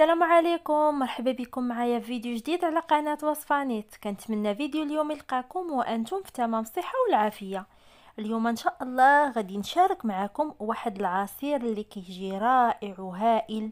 السلام عليكم مرحبا بكم معايا في فيديو جديد على قناة وصفة نيت كنتمنى فيديو اليوم يلقاكم وانتم في تمام الصحة والعافية اليوم ان شاء الله غادي نشارك معكم واحد العصير اللي كيجي رائع وهائل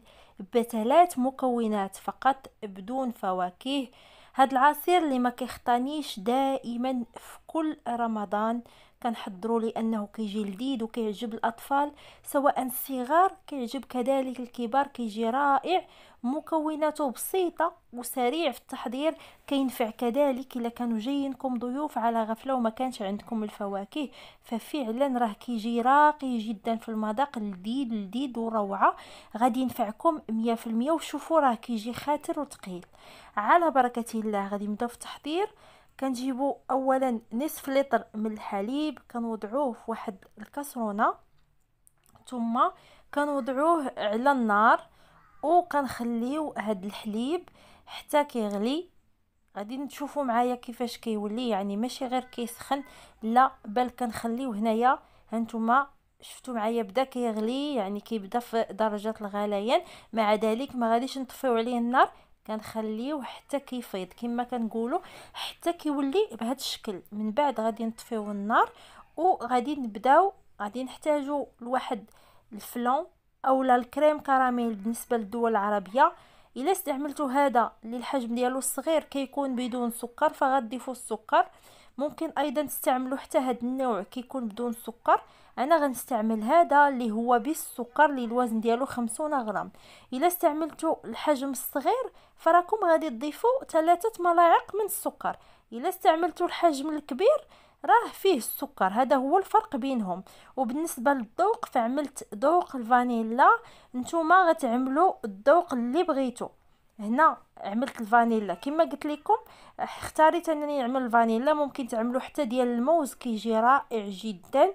بثلاث مكونات فقط بدون فواكه هاد العصير اللي ما كيخطانيش دائما في كل رمضان كنحضروا لانه كيجي لذيذ وكيعجب الاطفال سواء الصغار كيعجب كذلك الكبار كيجي رائع مكوناته بسيطه وسريع في التحضير كينفع كذلك الا كانوا جايينكم ضيوف على غفله وما كانش عندكم الفواكه ففعلا راه كيجي راقي جدا في المذاق لذيذ لذيذ وروعه غادي ينفعكم 100% وشوفوا راه كيجي خاتر وتقيل على بركه الله غادي نبداو في التحضير كنجيبو اولا نصف لتر من الحليب كنوضعوه في واحد الكاسرونه ثم كنوضعوه على النار وكنخليو هاد الحليب حتى كيغلي غادي نشوفوا معايا كيفاش كيولي يعني ماشي غير كيسخن لا بل كنخليوه هنايا هانتوما شفتوا معايا بدا كيغلي يعني كيبدا في درجه الغليان مع ذلك ما غاديش نطفيو عليه النار كنخليه حتى كيفيض كما كنقولوا حتى كيولي بهذا الشكل من بعد غادي نطفيو النار وغادي نبداو غادي نحتاجو لواحد الفلون اولا الكريم كراميل بالنسبه للدول العربيه الا استعملتو هذا اللي الحجم ديالو صغير كيكون بدون سكر فغضيفوا السكر ممكن ايضا تستعملوا حتى هذا النوع كيكون بدون سكر انا غنستعمل هذا اللي هو بالسكر اللي الوزن ديالو 50 غرام الا استعملتو الحجم الصغير فراكم غادي تضيفوا ثلاثة ملاعق من السكر الا استعملتو الحجم الكبير راه فيه السكر هذا هو الفرق بينهم وبالنسبه للذوق فعملت ذوق الفانيلا نتوما غتعملوا الذوق اللي بغيتو هنا عملت الفانيلا كما قلت لكم اختاريت انني نعمل الفانيلا ممكن تعملوا حتى ديال الموز كيجي رائع جدا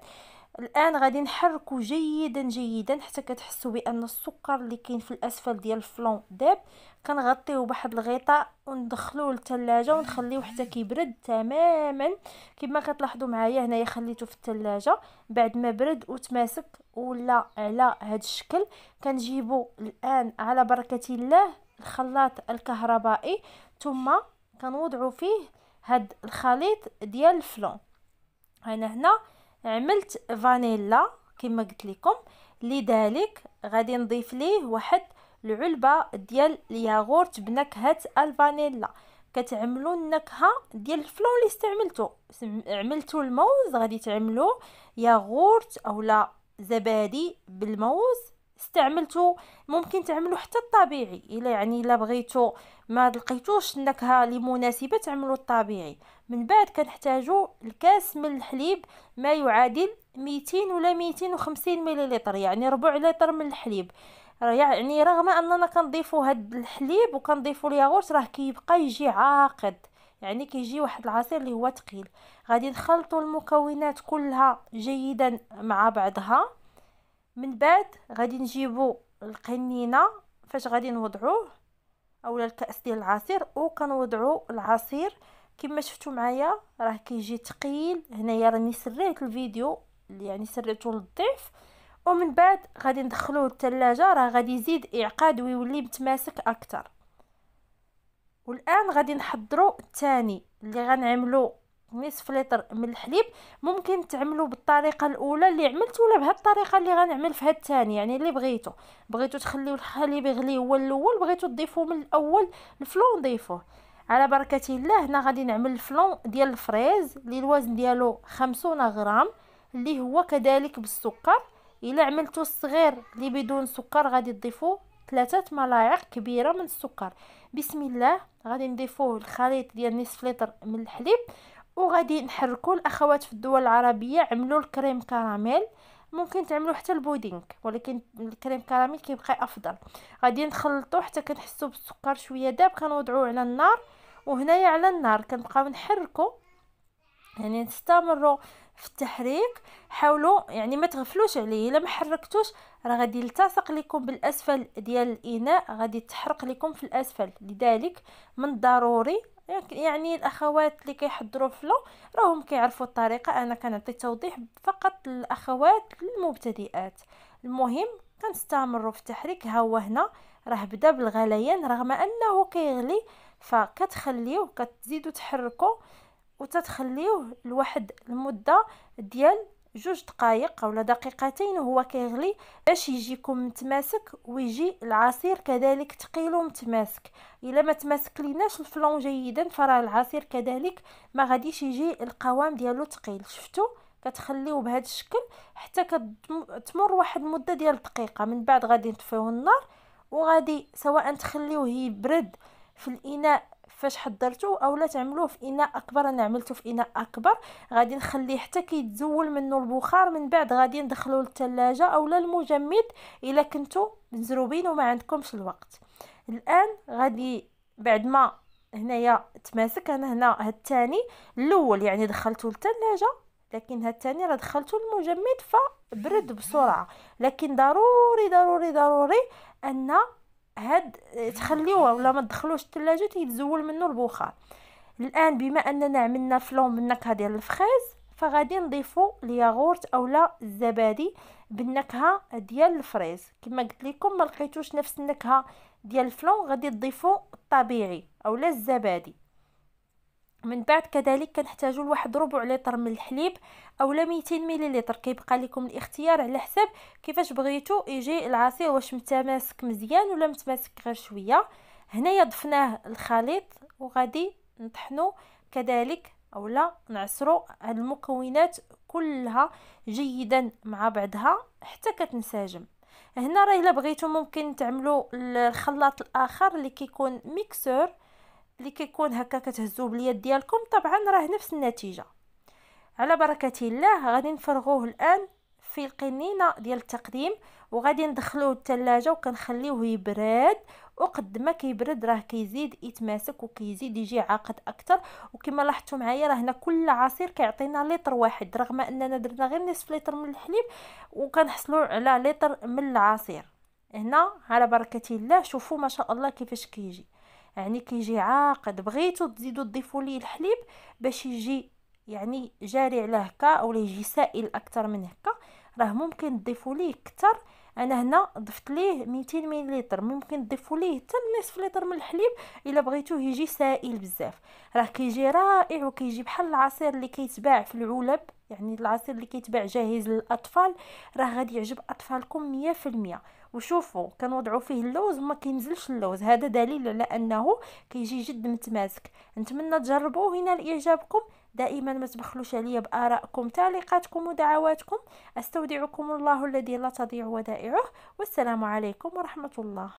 الان غادي نحركو جيدا جيدا حتى كتحسوا بان السكر اللي كاين في الاسفل ديال الفلون داب كنغطيه بواحد الغطاء وندخلوه للثلاجه ونخليوه حتى كيبرد تماما كما كتلاحظوا معايا هنايا خليته في الثلاجه بعد ما برد وتماسك ولا على هذا الشكل كنجيبو الان على بركه الله الخلاط الكهربائي ثم كنوضعوا فيه هاد الخليط ديال الفلون انا هنا عملت فانيلا كما قلت لكم لذلك غادي نضيف ليه واحد العلبه ديال الياغورت بنكهه الفانيلا كتعملوا النكهه ديال الفلون اللي استعملتو عملتو الموز غادي تعملوا ياغورت اولا زبادي بالموز استعملتو ممكن تعملوا حتى الطبيعي الا يعني الا بغيتو ما لقيتوش النكهه اللي مناسبه تعملوا الطبيعي من بعد كنحتاجو الكاس من الحليب ما يعادل 200 ولا 250 مليلتر يعني ربع لتر من الحليب يعني رغم اننا كنضيفو هاد الحليب وكنضيفو الياغورت راه كيبقى يجي عاقد يعني كيجي واحد العصير اللي هو ثقيل غادي نخلطو المكونات كلها جيدا مع بعضها من بعد غادي نجيبو القنينه فاش غادي نوضعوه اولا الكاس ديال العصير وكنوضعو العصير كما شفتوا معايا راه كيجي تقيل هنايا راني سريت الفيديو اللي يعني سريته للضيف ومن بعد غادي ندخلوه للثلاجة راه غادي يزيد اعقاد ويولي متماسك اكثر والان غادي نحضروا الثاني اللي غنعملو نصف لتر من الحليب ممكن تعملوا بالطريقه الاولى اللي عملت ولا بهاد الطريقه اللي غنعمل في هذا الثاني يعني اللي بغيتو بغيتو تخليو الحليب يغلي هو الاول بغيتو تضيفوه من الاول الفلو نضيفوه على بركه الله هنا غادي نعمل الفلون ديال الفريز اللي الوزن ديالو 50 غرام اللي هو كذلك بالسكر الا عملتو الصغير اللي بدون سكر غادي تضيفو ثلاثة ملاعق كبيرة من السكر بسم الله غادي نضيفوه الخليط ديال نصف لتر من الحليب وغادي نحركو الاخوات في الدول العربية عملوا الكريم كراميل ممكن تعملوا حتى البودينغ ولكن الكريم كراميل كيبقى افضل غادي نخلطو حتى كنحسو بالسكر شويه داب كنوضعوه على النار وهنايا على النار كنبقاو نحركو يعني نستمروا في التحريك حاولوا يعني ما تغفلوش عليه الا ما حركتوش راه غادي يلتصق لكم بالاسفل ديال الاناء غادي تحرق لكم في الاسفل لذلك من الضروري يعني الاخوات اللي كيحضروا فلو راهم كيعرفوا الطريقه انا كنعطي توضيح فقط للاخوات المبتدئات المهم كنستمروا في التحريك ها هو هنا راه بدا بالغليان رغم انه كيغلي فكتخليوه كتزيدوا تحركوا وتتخليوه لواحد المده ديال جوج دقائق اولا دقيقتين وهو كيغلي باش يجيكم متماسك ويجي العصير كذلك ثقيل ومتماسك الا ما تماسك ليناش الفلون جيدا فراه العصير كذلك ما غاديش يجي القوام ديالو ثقيل شفتوا كتخليه بهذا الشكل حتى كتمر واحد المده ديال دقيقه من بعد غادي نطفيو النار وغادي سواء تخليوه يبرد في الاناء فاش حضرته اولا تعملوه في اناء اكبر انا عملته في اناء اكبر غادي نخليه حتى كيتزول منه البخار من بعد غادي ندخلو للثلاجه اولا المجمد الا كنتو مزروبين وما عندكمش الوقت الان غادي بعد ما هنايا تماسك انا هنا هالثاني الاول يعني دخلته للثلاجه لكن هاد الثاني راه دخلته المجمد فبرد بسرعه لكن ضروري ضروري ضروري ان هاد تخليوه ولا ما تدخلوش الثلاجه تيتزول منه البخار الان بما اننا عملنا فلون بالنكهه ديال الفخيز فغادي نضيفو الياغورت اولا الزبادي بالنكهه ديال الفريز كما قلت لكم ما لقيتوش نفس النكهه ديال الفلون غادي تضيفوا الطبيعي اولا الزبادي من بعد كذلك كنحتاجوا لواحد ربع لتر من الحليب اولا 200 مليلتر كيبقى لكم الاختيار على حسب كيفاش بغيتو يجي العصير واش متماسك مزيان ولا متماسك غير شويه هنايا ضفناه الخليط وغادي نطحنو كذلك اولا نعصرو هاد المكونات كلها جيدا مع بعضها حتى كتنسجم هنا راه الا بغيتو ممكن تعملوا الخلاط الاخر اللي كيكون ميكسور اللي كيكون هكا كتهزوه باليد ديالكم طبعا راه نفس النتيجه على بركه الله غادي نفرغوه الان في القنينه ديال التقديم وغادي ندخلوه الثلاجه وكنخليوه يبرد وقد ما كيبرد راه كيزيد يتماسك وكيزيد يجي عاقد اكثر وكما لاحظتوا معايا راه هنا كل عصير كيعطينا لتر واحد رغم اننا درنا غير نصف لتر من الحليب وكنحصلوا على لتر من العصير هنا على بركه الله شوفوا ما شاء الله كيفاش كيجي يعني كيجي عاقد بغيتو تزيدو تضيفوا ليه الحليب باش يجي يعني جاري على هكا اولا يجي سائل اكثر من هكا راه ممكن تضيفوا ليه اكثر انا هنا ضفت ليه 200 مليلتر ممكن تضيفوا ليه حتى نصف لتر من الحليب الا بغيتوه يجي سائل بزاف راه كيجي رائع وكيجي بحال العصير اللي كيتباع في العلب يعني العصير اللي كيتباع جاهز للاطفال راه غادي يعجب اطفالكم 100% وشوفوا كنوضعوا فيه اللوز وما كينزلش اللوز هذا دليل على انه كيجي جد متماسك نتمنى تجربوه هنا لاعجابكم دائما ما تبخلوش عليا بارائكم تعليقاتكم ودعواتكم استودعكم الله الذي لا تضيع ودائعه والسلام عليكم ورحمه الله